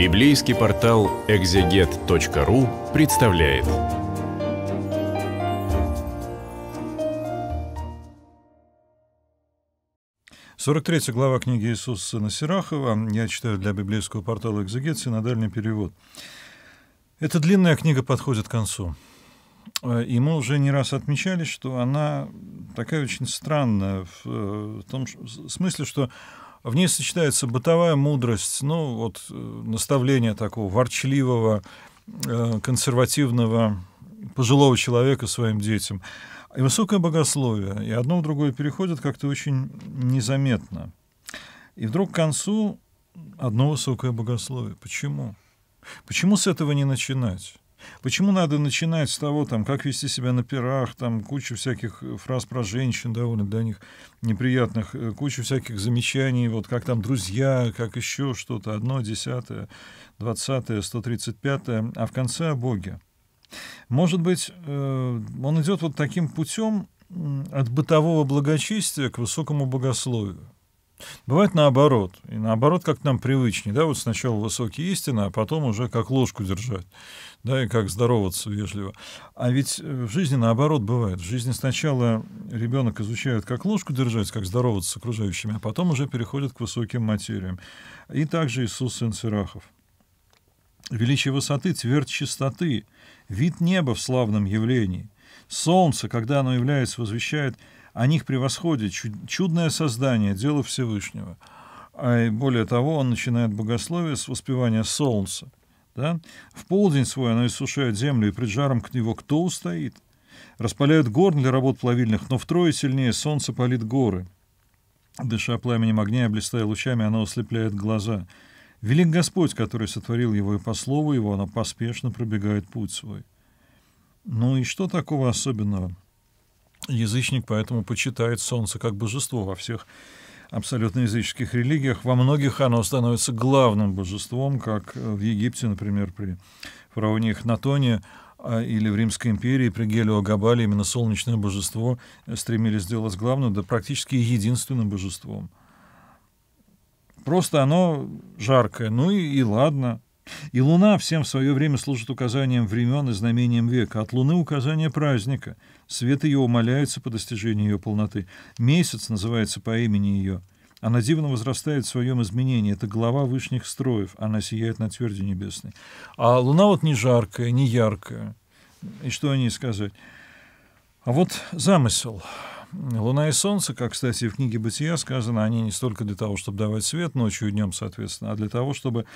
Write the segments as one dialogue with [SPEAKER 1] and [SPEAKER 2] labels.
[SPEAKER 1] Библейский портал экзегет.ру представляет. Сорок третья глава книги Иисуса Сына Сирахова. Я читаю для библейского портала «Экзегет» синодальный перевод. Эта длинная книга подходит к концу. И мы уже не раз отмечали, что она такая очень странная в э, том смысле, что в ней сочетается бытовая мудрость, ну, вот э, наставление такого ворчливого, э, консервативного, пожилого человека своим детям. И высокое богословие. И одно в другое переходит как-то очень незаметно. И вдруг к концу одно высокое богословие. Почему? Почему с этого не начинать? Почему надо начинать с того, там, как вести себя на пирах, там, куча всяких э, фраз про женщин довольно для них неприятных, э, куча всяких замечаний, вот как там друзья, как еще что-то, одно, десятое, двадцатое, сто тридцать пятое, а в конце о Боге. Может быть, э, он идет вот таким путем от бытового благочестия к высокому богословию. Бывает наоборот. И наоборот, как нам привычнее. Да? Вот сначала высокие истины, а потом уже как ложку держать. Да, и как здороваться вежливо. А ведь э, в жизни наоборот бывает. В жизни сначала ребенок изучает, как ложку держать, как здороваться с окружающими, а потом уже переходит к высоким материям. И также Иисус Сын Сирахов. Величие высоты, твердь чистоты, вид неба в славном явлении. Солнце, когда оно является, возвещает — о них превосходит чудное создание, дело Всевышнего. А и более того, он начинает богословие с воспевания солнца. Да? В полдень свой оно иссушает землю, и пред жаром к него кто устоит? Распаляют горн для работ плавильных, но втрое сильнее солнце палит горы. Дыша пламенем огня и блистая лучами, оно ослепляет глаза. Велик Господь, который сотворил его, и по слову его оно поспешно пробегает путь свой. Ну и что такого особенного? Язычник поэтому почитает солнце как божество во всех абсолютно языческих религиях. Во многих оно становится главным божеством, как в Египте, например, при фараоне Хнатоне а, или в Римской империи при Гелио Габале именно солнечное божество стремились сделать главным, да практически единственным божеством. Просто оно жаркое, ну и, и ладно, и луна всем в свое время служит указанием времен и знамением века. От луны — указание праздника. Свет ее умаляется по достижению ее полноты. Месяц называется по имени ее. Она дивно возрастает в своем изменении. Это глава вышних строев. Она сияет на тверди небесной. А луна вот не жаркая, не яркая. И что о ней сказать? А вот замысел. Луна и Солнце, как, кстати, в книге «Бытия» сказано, они не столько для того, чтобы давать свет ночью и днем, соответственно, а для того, чтобы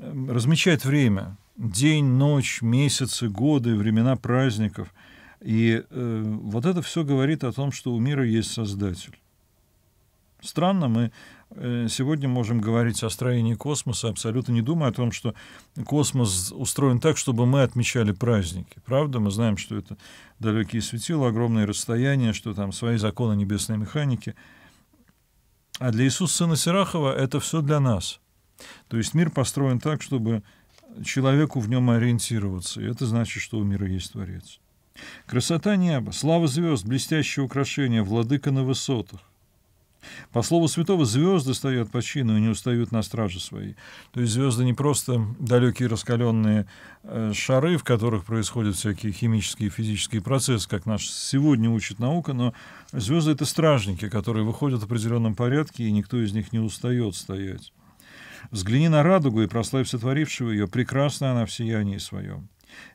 [SPEAKER 1] эм, размечать время, день, ночь, месяцы, годы, времена праздников. И э, вот это все говорит о том, что у мира есть Создатель. Странно, мы Э, сегодня можем говорить о строении космоса, абсолютно не думая о том, что космос устроен так, чтобы мы отмечали праздники. Правда, мы знаем, что это далекие светила, огромные расстояния, что там свои законы небесной механики. А для Иисуса Сына Сирахова это все для нас. То есть мир построен так, чтобы человеку в нем ориентироваться. И это значит, что у мира есть Творец. Красота неба, слава звезд, блестящее украшение, владыка на высотах. По слову святого, звезды стоят по чину и не устают на страже своей. То есть звезды не просто далекие раскаленные э, шары, в которых происходят всякие химические и физические процессы, как наш сегодня учит наука, но звезды — это стражники, которые выходят в определенном порядке, и никто из них не устает стоять. Взгляни на радугу и прославь сотворившего ее, прекрасна она в сиянии своем.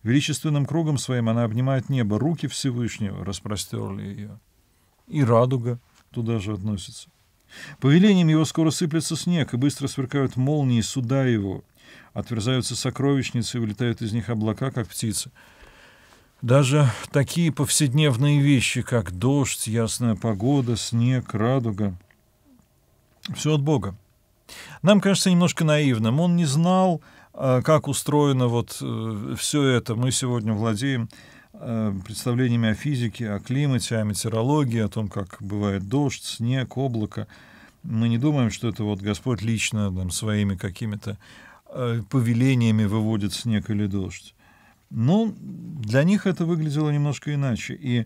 [SPEAKER 1] Величественным кругом своим она обнимает небо, руки Всевышнего распростерли ее. И радуга — туда же относится. По велениям его скоро сыплется снег, и быстро сверкают молнии суда его. Отверзаются сокровищницы, и вылетают из них облака, как птицы. Даже такие повседневные вещи, как дождь, ясная погода, снег, радуга, все от Бога. Нам кажется немножко наивным. Он не знал, а, как устроено вот э, все это. Мы сегодня владеем Э, представлениями о физике, о климате, о метеорологии, о том, как бывает дождь, снег, облако. Мы не думаем, что это вот Господь лично там, своими какими-то э, повелениями выводит снег или дождь. Но ну, для них это выглядело немножко иначе. И,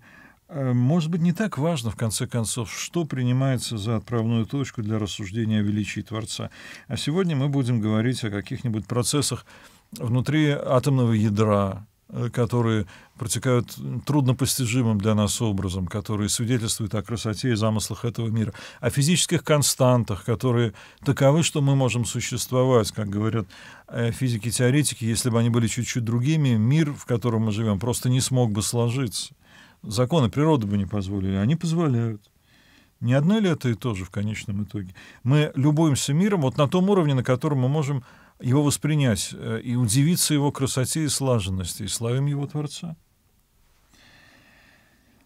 [SPEAKER 1] э, может быть, не так важно, в конце концов, что принимается за отправную точку для рассуждения о величии Творца. А сегодня мы будем говорить о каких-нибудь процессах внутри атомного ядра, Э, которые протекают труднопостижимым для нас образом, которые свидетельствуют о красоте и замыслах этого мира, о физических константах, которые таковы, что мы можем существовать, как говорят э, физики-теоретики, если бы они были чуть-чуть другими, мир, в котором мы живем, просто не смог бы сложиться. Законы природы бы не позволили, они позволяют. Не одно ли это и то же в конечном итоге? Мы любуемся миром вот на том уровне, на котором мы можем его воспринять э, и удивиться его красоте и слаженности, и славим его Творца.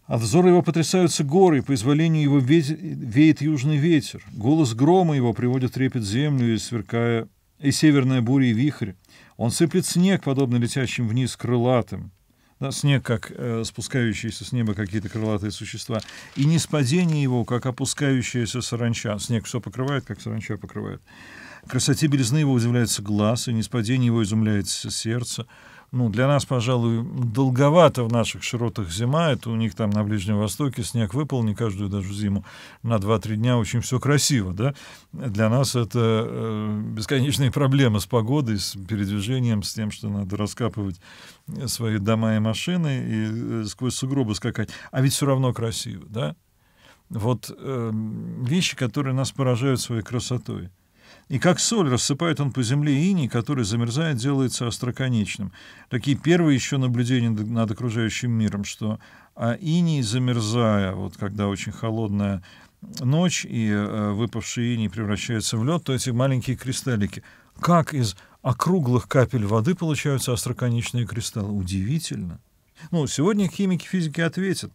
[SPEAKER 1] От взора его потрясаются горы, и по изволению его веет южный ветер. Голос грома его приводит трепет землю, и сверкая и северная буря, и вихрь. Он сыплет снег, подобно летящим вниз крылатым. Да, снег, как э, спускающиеся с неба какие-то крылатые существа. И неспадение его, как опускающаяся саранча. Снег все покрывает, как саранча покрывает. Красоте белизны его удивляется глаз, и неспадение его изумляется сердце. Ну, для нас, пожалуй, долговато в наших широтах зима. Это у них там на Ближнем Востоке снег выпал не каждую даже зиму на 2-3 дня. Очень все красиво, да? Для нас это э, бесконечные проблемы с погодой, с передвижением, с тем, что надо раскапывать свои дома и машины и э, сквозь сугробы скакать. А ведь все равно красиво, да? Вот э, вещи, которые нас поражают своей красотой. И как соль рассыпает он по земле иней, который замерзает, делается остроконечным. Такие первые еще наблюдения над окружающим миром, что а иней замерзая, вот когда очень холодная ночь, и э, выпавший иней превращается в лед, то эти маленькие кристаллики. Как из округлых капель воды получаются остроконечные кристаллы? Удивительно. Ну, сегодня химики физики ответят,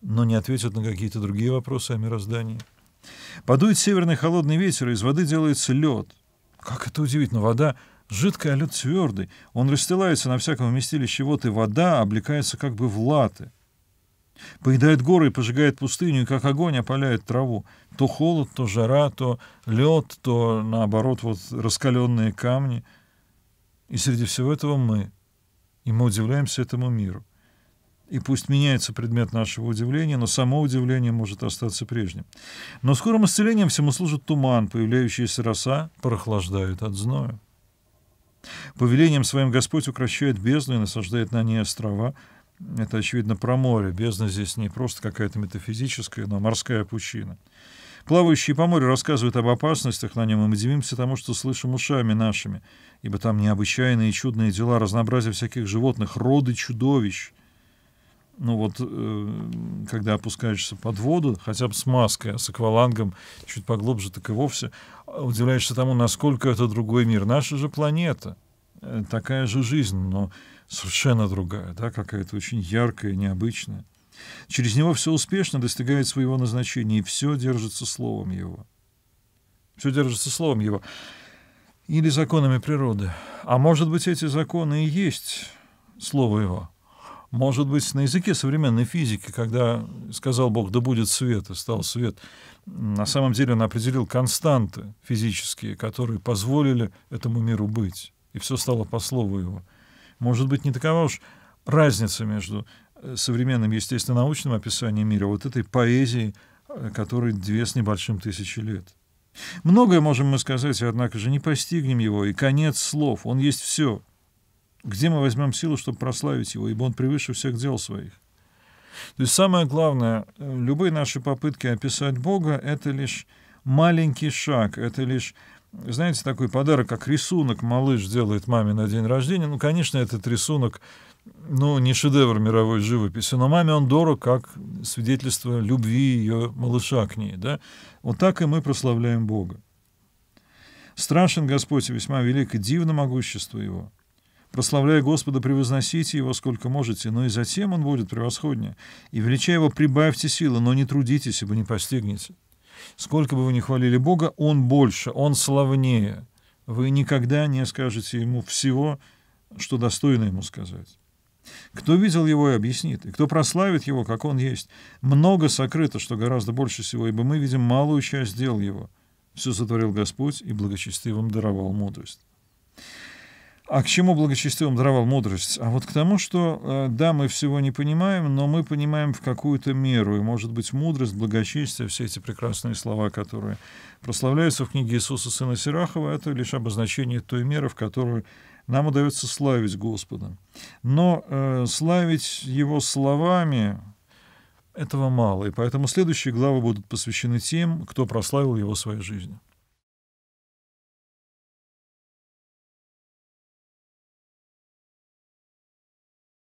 [SPEAKER 1] но не ответят на какие-то другие вопросы о мироздании. Подует северный холодный ветер, и из воды делается лед. Как это удивительно, вода жидкая, а лед твердый. Он расстилается на всяком вместилище вод, и вода облекается как бы в латы. Поедает горы и пожигает пустыню, и как огонь опаляет траву. То холод, то жара, то лед, то, наоборот, вот раскаленные камни. И среди всего этого мы. И мы удивляемся этому миру и пусть меняется предмет нашего удивления, но само удивление может остаться прежним. Но скорым исцелением всему служит туман, появляющаяся роса прохлаждает от зноя. Повелением своим Господь укращает бездну и насаждает на ней острова. Это, очевидно, про море. Бездна здесь не просто какая-то метафизическая, но морская пучина. Плавающие по морю рассказывают об опасностях на нем, и мы дивимся тому, что слышим ушами нашими, ибо там необычайные и чудные дела, разнообразие всяких животных, роды чудовищ — ну вот, э, когда опускаешься под воду, хотя бы с маской, а с аквалангом чуть поглубже, так и вовсе, а, удивляешься тому, насколько это другой мир. Наша же планета, э, такая же жизнь, но совершенно другая, да, какая-то очень яркая, необычная. Через него все успешно достигает своего назначения, и все держится словом его. Все держится словом его. Или законами природы. А может быть, эти законы и есть слово его — может быть, на языке современной физики, когда сказал Бог, да будет свет, и стал свет, на самом деле он определил константы физические, которые позволили этому миру быть. И все стало по слову его. Может быть, не такова уж разница между э, современным естественно-научным описанием мира, вот этой поэзией, э, которой две с небольшим тысячи лет. Многое можем мы сказать, однако же не постигнем его, и конец слов, он есть все — где мы возьмем силу, чтобы прославить его, ибо он превыше всех дел своих? То есть самое главное, э, любые наши попытки описать Бога — это лишь маленький шаг, это лишь знаете, такой подарок, как рисунок малыш делает маме на день рождения. Ну, конечно, этот рисунок, ну, не шедевр мировой живописи, но маме он дорог как свидетельство любви ее малыша к ней, да. Вот так и мы прославляем Бога. Страшен Господь весьма велик, и дивно могущество Его прославляя Господа, превозносите его сколько можете, но и затем он будет превосходнее. И, велича его, прибавьте силы, но не трудитесь, ибо не постигнете. Сколько бы вы ни хвалили Бога, он больше, он славнее. Вы никогда не скажете ему всего, что достойно ему сказать. Кто видел его и объяснит, и кто прославит его, как он есть. Много сокрыто, что гораздо больше всего, ибо мы видим малую часть дел его. Все сотворил Господь, и благочестивым даровал мудрость. А к чему благочестивым даровал мудрость? А вот к тому, что, э, да, мы всего не понимаем, но мы понимаем в какую-то меру. И, может быть, мудрость, благочестие, все эти прекрасные слова, которые прославляются в книге Иисуса Сына Сирахова, это лишь обозначение той меры, в которую нам удается славить Господа. Но э, славить Его словами этого мало, и поэтому следующие главы будут посвящены тем, кто прославил Его своей жизнью.